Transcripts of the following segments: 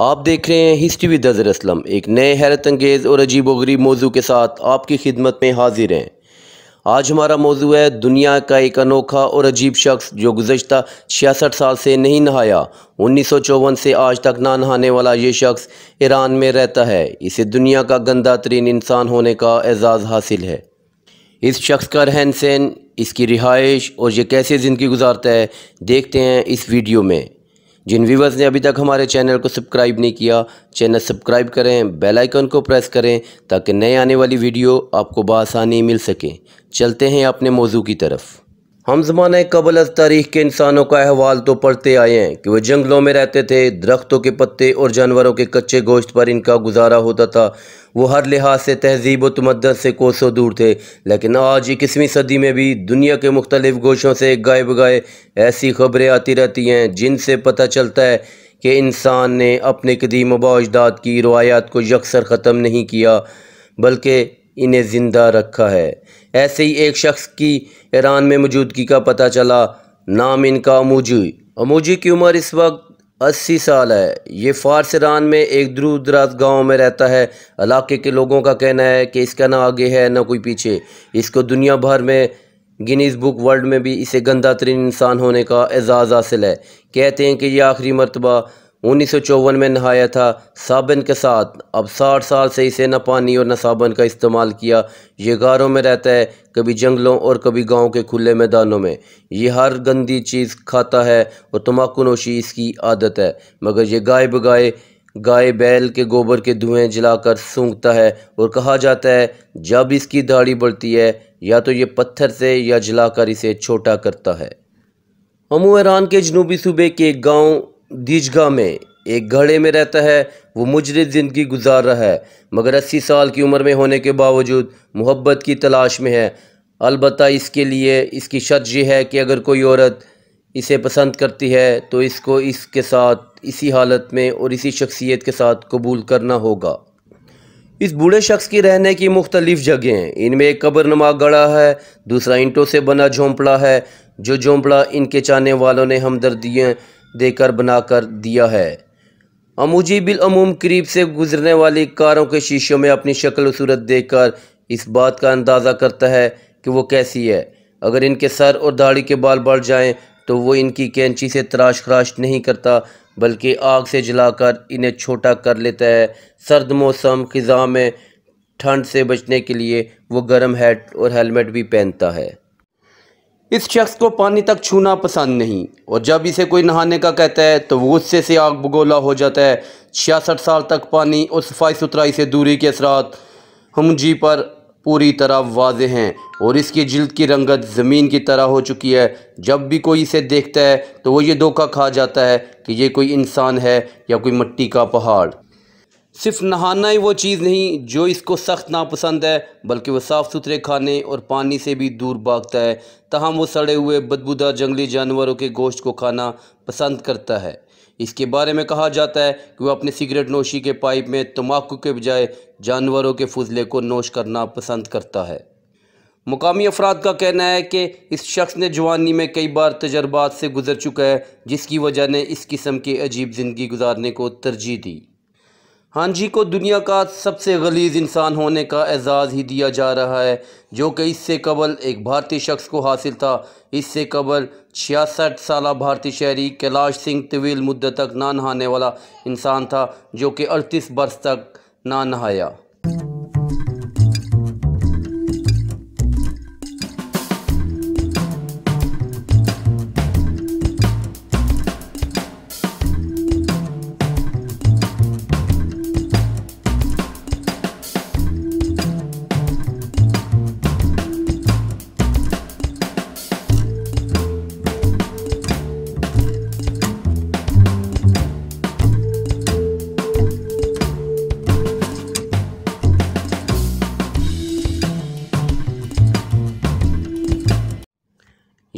आप देख रहे हैं हिस्ट्री विद अजर असलम एक नए हैरत अंगेज़ और अजीब वरीब मौजू के साथ आपकी खिदमत में हाजिर हैं आज हमारा मौजू है दुनिया का एक अनोखा और अजीब शख्स जो गुजशत छियासठ साल से नहीं नहाया उन्नीस सौ चौवन से आज तक ना नहाने वाला ये शख्स ईरान में रहता है इसे दुनिया का गंदा तरीन इंसान होने का एजाज़ हासिल है इस शख्स का रहन सहन इसकी रिहाइश और ये कैसे ज़िंदगी गुजारता है देखते हैं इस वीडियो में जिन व्यूवर्स ने अभी तक हमारे चैनल को सब्सक्राइब नहीं किया चैनल सब्सक्राइब करें बेल आइकन को प्रेस करें ताकि नए आने वाली वीडियो आपको बसानी मिल सके चलते हैं अपने मौजू की तरफ हम ज़माने कबल अज तारीख के इंसानों का अहवाल तो पढ़ते आए हैं कि वह जंगलों में रहते थे दरख्तों के पत्ते और जानवरों के कच्चे गोश्त पर इनका गुजारा होता था वो हर लिहाज से तहजीब व तमदद से कोसों दूर थे लेकिन आज इक्कीसवीं सदी में भी दुनिया के मुख्तलिफ गोशों से गाय बगाए ऐसी खबरें आती रहती हैं जिनसे पता चलता है कि इंसान ने अपने कदीम अबाजदाद की रवायात को यकसर ख़त्म नहीं किया बल्कि इन्हें ज़िंदा रखा है ऐसे ही एक शख्स की ईरान में मौजूदगी का पता चला नाम इनका अमूजी अमूजी की उम्र इस वक्त अस्सी साल है ये फारसरान में एक दूर दराज गाँव में रहता है इलाके के लोगों का कहना है कि इसका ना आगे है ना कोई पीछे इसको दुनिया भर में गिनीज़ बुक वर्ल्ड में भी इसे गंदा तरीन इंसान होने का एजाज़ हासिल है कहते हैं कि यह आखिरी मरतबा उन्नीस में नहाया था साबन के साथ अब साठ साल से इसे न पानी और न साबन का इस्तेमाल किया ये गारों में रहता है कभी जंगलों और कभी गांव के खुले मैदानों में ये हर गंदी चीज़ खाता है और तम्बाकू नोशी इसकी आदत है मगर ये गाय बगाए गाय बैल के गोबर के धुएं जलाकर सूंघता है और कहा जाता है जब इसकी दाढ़ी बढ़ती है या तो ये पत्थर से या जलाकर इसे छोटा करता है अमू ईरान के जनूबी सूबे के गांव दीजगा में एक घड़े में रहता है वो मुजर ज़िंदगी गुजार रहा है मगर अस्सी साल की उम्र में होने के बावजूद मोहब्बत की तलाश में है अलबत् इसके लिए इसकी शर्त यह है कि अगर कोई औरत इसे पसंद करती है तो इसको इसके साथ इसी हालत में और इसी शख्सियत के साथ कबूल करना होगा इस बूढ़े शख्स की रहने की मुख्तलिफ जगह हैं इनमें एक कब्र नमा गड़ा है दूसरा इंटों से बना झोंपड़ा है जो झोंपड़ा इनके चाहने वालों ने हमदर्दियाँ देकर बनाकर दिया है अमूजी बिलूम करीब से गुजरने वाली कारों के शीशों में अपनी शक्ल सूरत देखकर इस बात का अंदाज़ा करता है कि वो कैसी है अगर इनके सर और दाढ़ी के बाल बढ़ जाएं तो वो इनकी कैंची से तराश खराश नहीं करता बल्कि आग से जलाकर इन्हें छोटा कर लेता है सर्द मौसम ख़ज़ा में ठंड से बचने के लिए वो गर्म हैट और हेलमेट भी पहनता है इस शख्स को पानी तक छूना पसंद नहीं और जब इसे कोई नहाने का कहता है तो वो गुस्से से आग बगोला हो जाता है छियासठ साल तक पानी और सफाई सुथराई से दूरी के असरात हम जी पर पूरी तरह वाज हैं और इसकी जल्द की रंगत ज़मीन की तरह हो चुकी है जब भी कोई इसे देखता है तो वो ये धोखा खा जाता है कि ये कोई इंसान है या कोई मट्टी का पहाड़ सिर्फ नहाना ही वो चीज़ नहीं जो इसको सख्त नापसंद है बल्कि वह साफ़ सुथरे खाने और पानी से भी दूर भागता है तहम वो सड़े हुए बदबूदार जंगली जानवरों के गोश्त को खाना पसंद करता है इसके बारे में कहा जाता है कि वह अपने सिगरेट नोशी के पाइप में तम्बाकू के बजाय जानवरों के फजले को नोश करना पसंद करता है मुकामी अफराद का कहना है कि इस शख्स ने जवानी में कई बार तजर्बात से गुजर चुका है जिसकी वजह ने इस किस्म की अजीब ज़िंदगी गुजारने को तरजीह दी हांजी को दुनिया का सबसे गलीज इंसान होने का एजाज़ ही दिया जा रहा है जो कि इससे कबल एक भारतीय शख्स को हासिल था इससे कबल छियासठ साल भारतीय शहरी कैलाश सिंह तवील मुद्दत तक ना नहाने वाला इंसान था जो कि अड़तीस बरस तक ना नहाया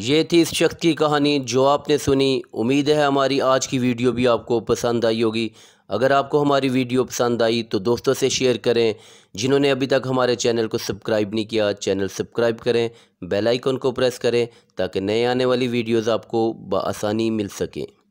ये थी इस शख्स की कहानी जो आपने सुनी उम्मीद है हमारी आज की वीडियो भी आपको पसंद आई होगी अगर आपको हमारी वीडियो पसंद आई तो दोस्तों से शेयर करें जिन्होंने अभी तक हमारे चैनल को सब्सक्राइब नहीं किया चैनल सब्सक्राइब करें बेल आइकन को प्रेस करें ताकि नए आने वाली वीडियोस आपको बसानी मिल सकें